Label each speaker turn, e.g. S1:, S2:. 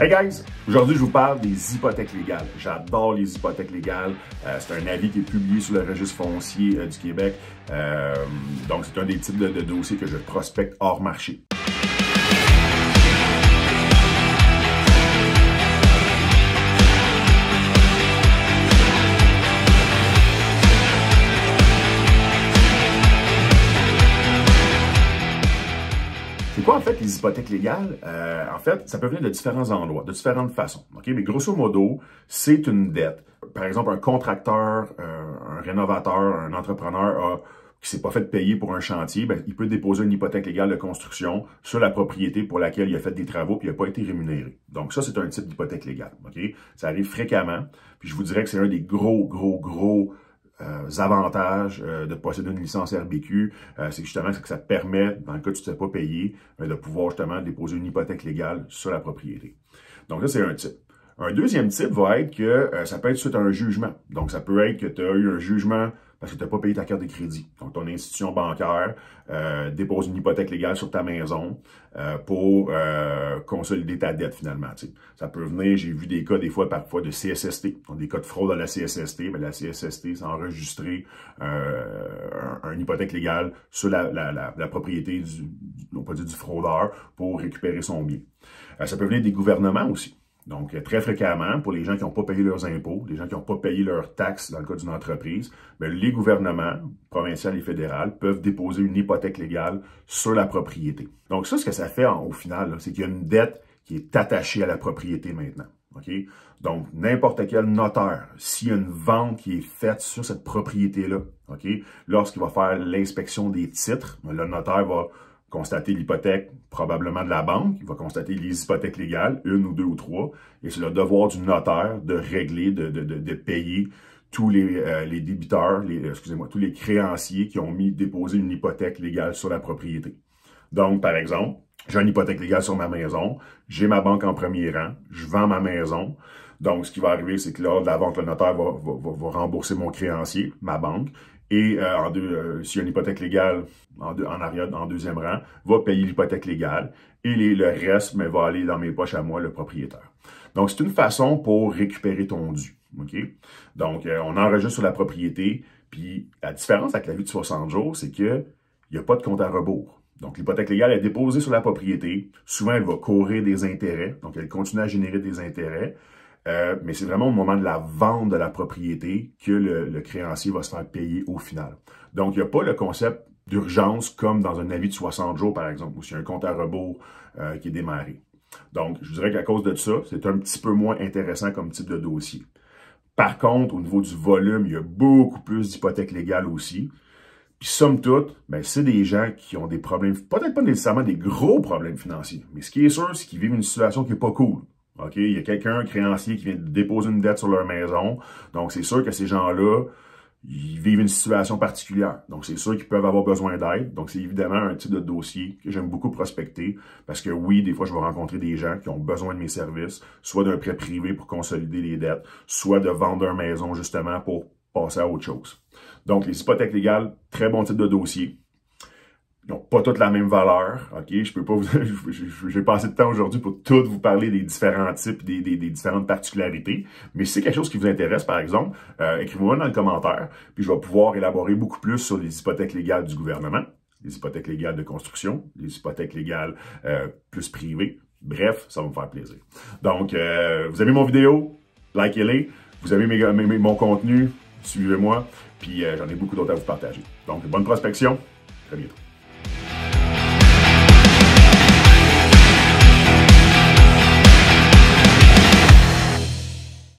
S1: Hey guys, aujourd'hui je vous parle des hypothèques légales. J'adore les hypothèques légales. Euh, c'est un avis qui est publié sur le registre foncier euh, du Québec. Euh, donc c'est un des types de dossiers que je prospecte hors marché. en fait les hypothèques légales, euh, en fait, ça peut venir de différents endroits, de différentes façons. Mais grosso modo, c'est une dette. Par exemple, un contracteur, euh, un rénovateur, un entrepreneur qui qui s'est pas fait payer pour un chantier, ben, il peut déposer une hypothèque légale de construction sur la propriété pour laquelle il a fait des travaux et il n'a pas été rémunéré. Donc ça, c'est un type d'hypothèque légale. Ça arrive fréquemment. Puis je vous dirais que c'est un des gros, gros, gros euh, avantages euh, de posséder une licence RBQ, euh, c'est justement que ça permet, dans le cas où tu ne sais pas payer, euh, de pouvoir justement déposer une hypothèque légale sur la propriété. Donc ça, c'est un type. Un deuxième type va être que euh, ça peut être suite à un jugement. Donc, ça peut être que tu as eu un jugement parce que tu n'as pas payé ta carte de crédit. Donc, ton institution bancaire euh, dépose une hypothèque légale sur ta maison euh, pour euh, consolider ta dette finalement. Ça peut venir, j'ai vu des cas des fois parfois de CSST, donc des cas de fraude à la CSST. Mais la CSST, c'est enregistrer un, une hypothèque légale sur la, la, propriété du, du fraudeur pour récupérer son bien. ça peut venir des gouvernements aussi. Donc, euh, très fréquemment, pour les gens qui n'ont pas payé leurs impôts, les gens qui n'ont pas payé leurs taxes dans le cas d'une entreprise, ben, les gouvernements, provincial et fédéral, peuvent déposer une hypothèque légale sur la propriété. Donc, ça, ce que ça fait au final, c'est qu'il y a une dette qui est attachée à la propriété maintenant. Donc, n'importe quel notaire, s'il y a une vente qui est faite sur cette propriété-là, okay, lorsqu'il va faire l'inspection des titres, ben, le notaire va constater l'hypothèque probablement de la banque, il va constater les hypothèques légales, une ou deux ou trois, et c'est le devoir du notaire de régler, de, payer tous les, euh, débiteurs, euh, excusez-moi, tous les créanciers qui ont mis déposé une hypothèque légale sur la propriété. Donc, par exemple, j'ai une hypothèque légale sur ma maison, j'ai ma banque en premier rang, je vends ma maison. Donc, ce qui va arriver, c'est que lors de la vente, le notaire va, va rembourser mon créancier, ma banque, et euh, en deux, euh, s'il y a une hypothèque légale en, arrière, en deuxième rang, va payer l'hypothèque légale et le reste mais, va aller dans mes poches à moi, le propriétaire. Donc, c'est une façon pour récupérer ton dû. OK? Donc, euh, on enregistre sur la propriété, puis la différence avec la vue de 60 jours, c'est qu'il n'y a pas de compte à rebours. Donc, l'hypothèque légale est déposée sur la propriété. Souvent, elle va courir des intérêts. Donc, elle continue à générer des intérêts. Euh, mais c'est vraiment au moment de la vente de la propriété que le, créancier va se faire payer au final. Donc, il n'y a pas le concept d'urgence comme dans un avis de 60 jours, par exemple, ou il y a un compte à rebours euh, qui est démarré. Donc, je dirais qu'à cause de ça, c'est un petit peu moins intéressant comme type de dossier. Par contre, au niveau du volume, il y a beaucoup plus d'hypothèques légales aussi. Puis somme toute, ben, c'est des gens qui ont des problèmes, peut-être pas nécessairement des gros problèmes financiers, mais ce qui est sûr, c'est qu'ils vivent une situation qui n'est pas cool. Il y a quelqu'un, un créancier, qui vient déposer une dette sur leur maison. Donc, c'est sûr que ces gens-là, ils vivent une situation particulière. Donc, c'est sûr qu'ils peuvent avoir besoin d'aide. Donc, c'est évidemment un type de dossier que j'aime beaucoup prospecter parce que oui, des fois, je vais rencontrer des gens qui ont besoin de mes services, soit d'un prêt privé pour consolider les dettes, soit de vendre leur maison justement pour passer à autre chose. Donc, les hypothèques légales, très bon type de dossier. Ils n'ont pas toutes la même valeur, ok? Je peux pas vous... J'ai pas assez de temps aujourd'hui pour tout vous parler des différents types, des, des, des différentes particularités. Mais si c'est quelque chose qui vous intéresse, par exemple, euh, écrivez-moi dans le commentaire, puis je vais pouvoir élaborer beaucoup plus sur les hypothèques légales du gouvernement, les hypothèques légales de construction, les hypothèques légales euh, plus privées. Bref, ça va me faire plaisir. Donc, euh, vous avez mon vidéo? Likez-les. Vous avez mes, mon contenu? Suivez-moi. Puis j'en ai beaucoup d'autres à vous partager. Donc, bonne prospection. À bientôt.